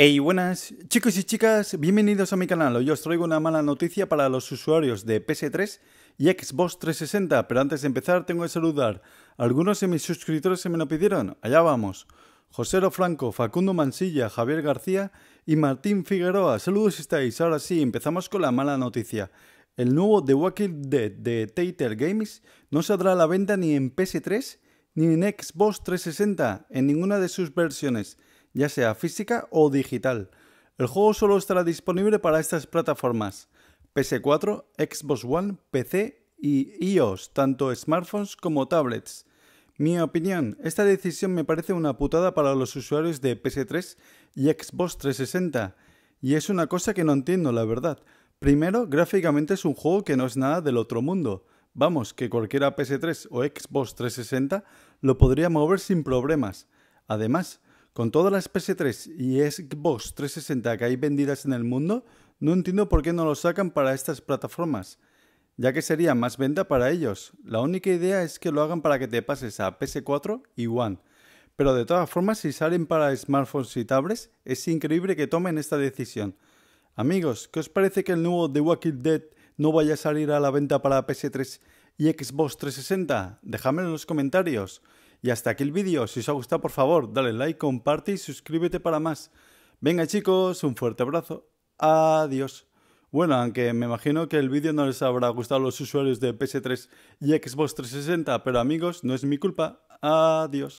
Hey, buenas chicos y chicas, bienvenidos a mi canal. Hoy os traigo una mala noticia para los usuarios de PS3 y Xbox 360, pero antes de empezar tengo que saludar. a Algunos de mis suscriptores se me lo pidieron, allá vamos. Josero Franco, Facundo Mansilla, Javier García y Martín Figueroa. Saludos estáis. Ahora sí, empezamos con la mala noticia. El nuevo The Walking Dead de Tater Games no saldrá a la venta ni en PS3 ni en Xbox 360, en ninguna de sus versiones ya sea física o digital. El juego solo estará disponible para estas plataformas PS4, Xbox One, PC y iOS, tanto smartphones como tablets. Mi opinión, esta decisión me parece una putada para los usuarios de PS3 y Xbox 360, y es una cosa que no entiendo, la verdad. Primero, gráficamente es un juego que no es nada del otro mundo. Vamos, que cualquiera PS3 o Xbox 360 lo podría mover sin problemas. Además, con todas las PS3 y Xbox 360 que hay vendidas en el mundo, no entiendo por qué no lo sacan para estas plataformas, ya que sería más venta para ellos. La única idea es que lo hagan para que te pases a PS4 y One. Pero de todas formas, si salen para smartphones y tablets, es increíble que tomen esta decisión. Amigos, ¿qué os parece que el nuevo The Walking Dead no vaya a salir a la venta para PS3 y Xbox 360? Dejadme en los comentarios. Y hasta aquí el vídeo. Si os ha gustado, por favor, dale like, comparte y suscríbete para más. Venga chicos, un fuerte abrazo. Adiós. Bueno, aunque me imagino que el vídeo no les habrá gustado a los usuarios de PS3 y Xbox 360, pero amigos, no es mi culpa. Adiós.